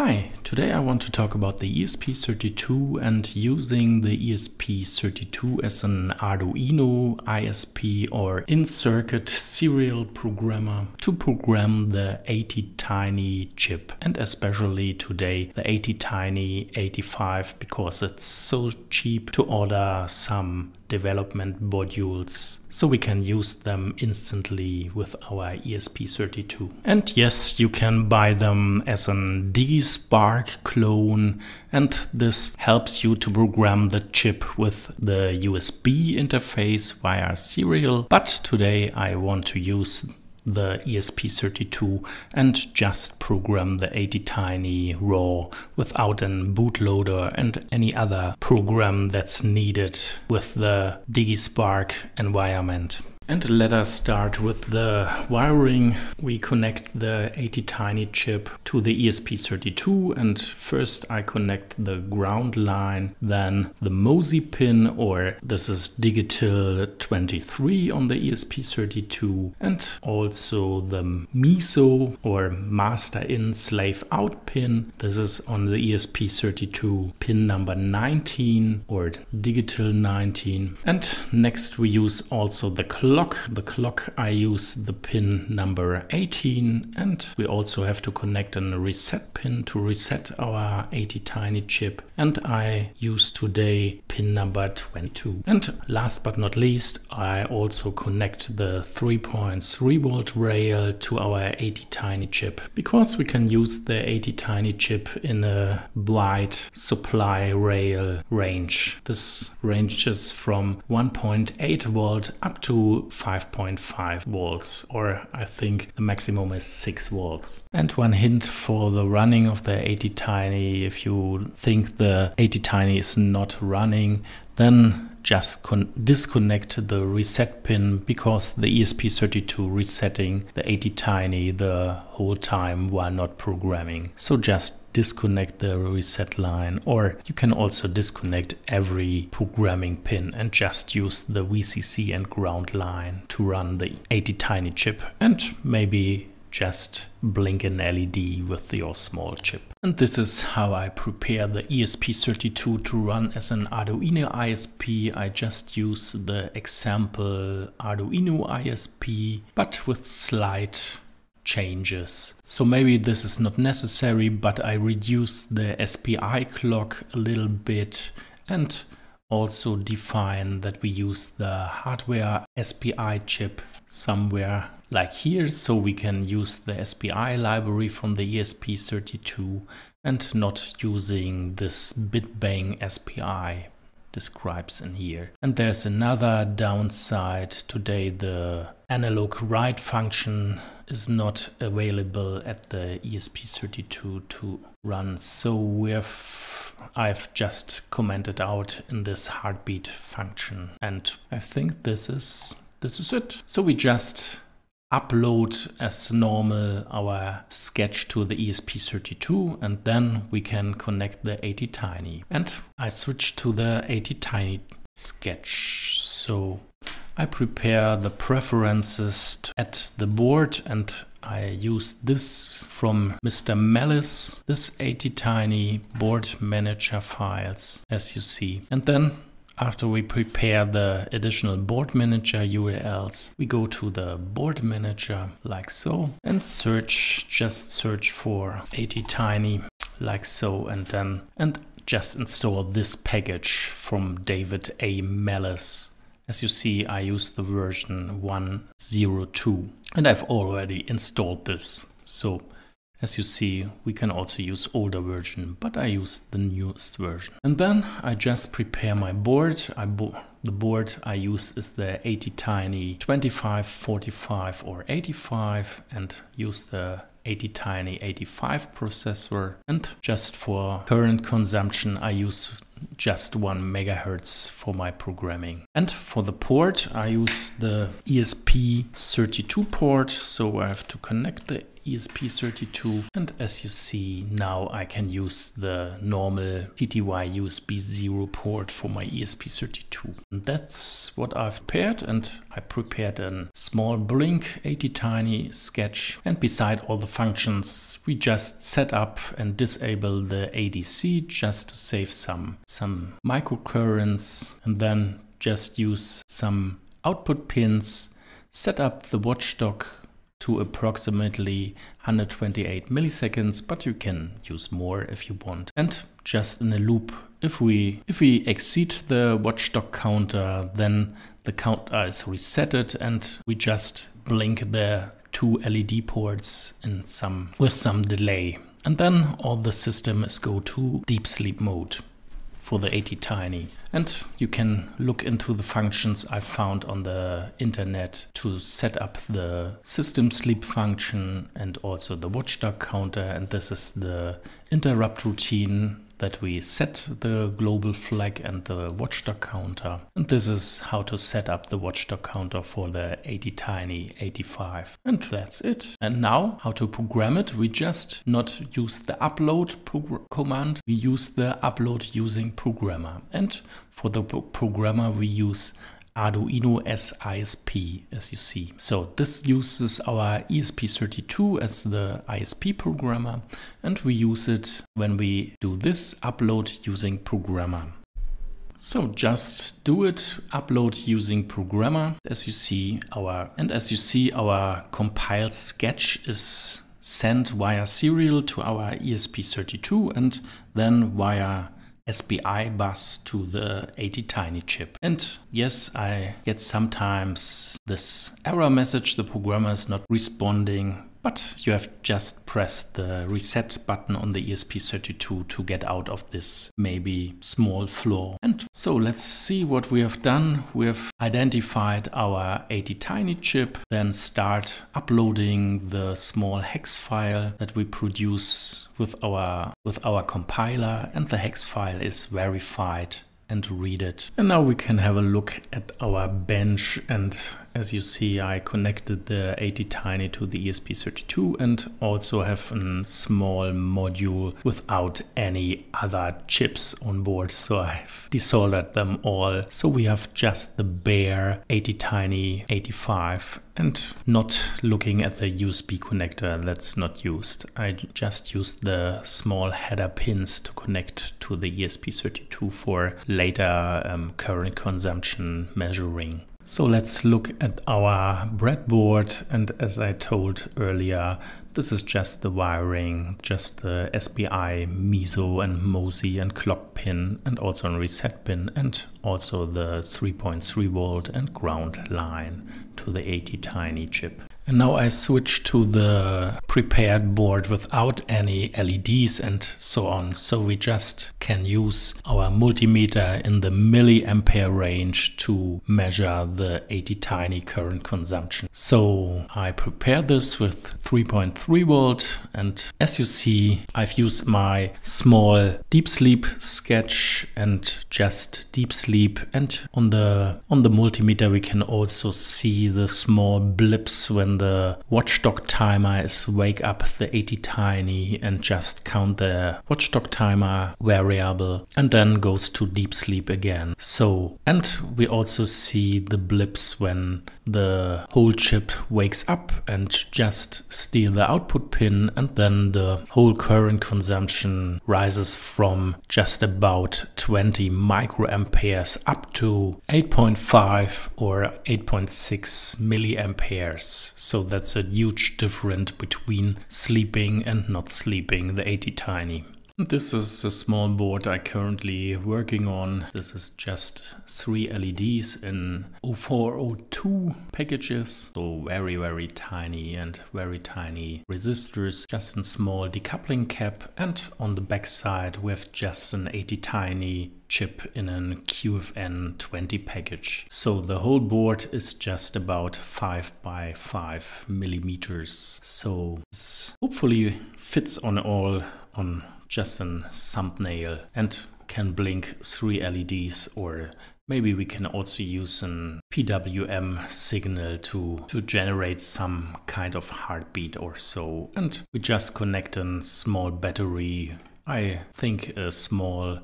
Hi, today I want to talk about the ESP32 and using the ESP32 as an Arduino, ISP or in-circuit serial programmer to program the 80Tiny chip and especially today the 80Tiny 85 because it's so cheap to order some development modules so we can use them instantly with our ESP32. And yes, you can buy them as an Digi Spark clone and this helps you to program the chip with the USB interface via serial. But today I want to use the ESP32 and just program the 80tiny RAW without an bootloader and any other program that's needed with the DigiSpark environment. And let us start with the wiring. We connect the 80 Tiny chip to the ESP32 and first I connect the ground line, then the MOSI pin or this is Digital 23 on the ESP32 and also the MISO or master in slave out pin. This is on the ESP32 pin number 19 or Digital 19. And next we use also the clock the clock I use the pin number 18 and we also have to connect a reset pin to reset our 80 tiny chip and I use today pin number 22. And last but not least I also connect the 3.3 volt rail to our 80 tiny chip because we can use the 80 tiny chip in a wide supply rail range. This ranges from 1.8 volt up to 5.5 volts, or I think the maximum is 6 volts. And one hint for the running of the 80 Tiny, if you think the 80 Tiny is not running, then just disconnect the reset pin because the ESP32 resetting the 80 Tiny the whole time while not programming. So just disconnect the reset line or you can also disconnect every programming pin and just use the VCC and ground line to run the 80 tiny chip and maybe just blink an LED with your small chip. And this is how I prepare the ESP32 to run as an Arduino ISP. I just use the example Arduino ISP, but with slight changes. So maybe this is not necessary, but I reduce the SPI clock a little bit and also define that we use the hardware SPI chip somewhere like here. So we can use the SPI library from the ESP32 and not using this BitBang SPI describes in here. And there's another downside. Today the analog write function is not available at the ESP32 to run. So we've I've just commented out in this heartbeat function. And I think this is this is it. So we just upload as normal our sketch to the ESP32 and then we can connect the ATtiny. And I switch to the ATtiny sketch. So I prepare the preferences at the board and I use this from Mr. Mellis, this ATtiny board manager files as you see. And then after we prepare the additional board manager URLs, we go to the board manager like so and search, just search for ATtiny like so and then and just install this package from David A. Mellis. As you see, I use the version 102 and I've already installed this. So as you see, we can also use older version, but I use the newest version. And then I just prepare my board. I bo the board I use is the 80 Tiny 25, 45 or 85 and use the 80 Tiny 85 processor. And just for current consumption, I use just 1 megahertz for my programming. And for the port, I use the ESP32 port, so I have to connect the ESP32 and as you see now I can use the normal TTY USB 0 port for my ESP32. And that's what I've prepared and I prepared a small Blink 80 Tiny sketch and beside all the functions we just set up and disable the ADC just to save some, some microcurrents and then just use some output pins, set up the watchdog to approximately 128 milliseconds, but you can use more if you want. And just in a loop, if we, if we exceed the watchdog counter, then the counter is resetted and we just blink the two LED ports in some, with some delay. And then all the system is go to deep sleep mode for the 80tiny. And you can look into the functions I found on the internet to set up the system sleep function and also the watchdog counter. And this is the interrupt routine that we set the global flag and the watchdog counter. And this is how to set up the watchdog counter for the 80 tiny 85. And that's it. And now how to program it. We just not use the upload command. We use the upload using programmer. And for the programmer, we use Arduino SISP as you see. So this uses our ESP32 as the ISP programmer and we use it when we do this upload using programmer. So just do it, upload using programmer. As you see our, and as you see our compiled sketch is sent via serial to our ESP32 and then via SBI bus to the 80 tiny chip. And yes, I get sometimes this error message, the programmer is not responding but you have just pressed the reset button on the ESP32 to get out of this maybe small flaw. And so let's see what we have done. We have identified our 80 tiny chip, then start uploading the small hex file that we produce with our, with our compiler and the hex file is verified and read it. And now we can have a look at our bench and as you see, I connected the 80 Tiny to the ESP32 and also have a small module without any other chips on board. So I've desoldered them all. So we have just the bare 80 Tiny 85 and not looking at the USB connector that's not used. I just used the small header pins to connect to the ESP32 for later um, current consumption measuring. So let's look at our breadboard and as I told earlier this is just the wiring, just the SPI, MISO and MOSI and clock pin and also a reset pin and also the 3.3 volt and ground line to the 80 tiny chip. And now I switch to the prepared board without any LEDs and so on. So we just can use our multimeter in the milliampere range to measure the 80 tiny current consumption. So I prepare this with 3.3 volt and as you see I've used my small deep sleep sketch and just deep sleep and on the on the multimeter we can also see the small blips when the watchdog timer is wake up the 80 tiny and just count the watchdog timer variable and then goes to deep sleep again. So, and we also see the blips when the whole chip wakes up and just steal the output pin and then the whole current consumption rises from just about 20 microamperes up to 8.5 or 8.6 milliamperes. So that's a huge difference between sleeping and not sleeping, the 80 Tiny. This is a small board I currently working on. This is just three LEDs in 0402 packages. So very, very tiny and very tiny resistors. Just a small decoupling cap and on the back side have just an 80 tiny chip in an QFN20 package. So the whole board is just about 5 by 5 millimeters. So hopefully fits on all on just a thumbnail and can blink three LEDs or maybe we can also use an PWM signal to, to generate some kind of heartbeat or so. And we just connect a small battery, I think a small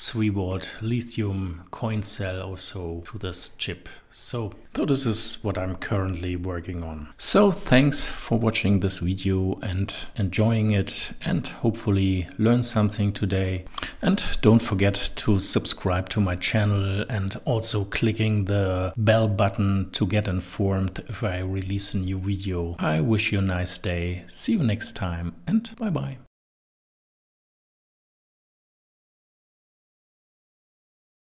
Sweboard lithium coin cell also to this chip. So, so this is what I'm currently working on. So thanks for watching this video and enjoying it and hopefully learn something today. And don't forget to subscribe to my channel and also clicking the bell button to get informed if I release a new video. I wish you a nice day. See you next time and bye bye.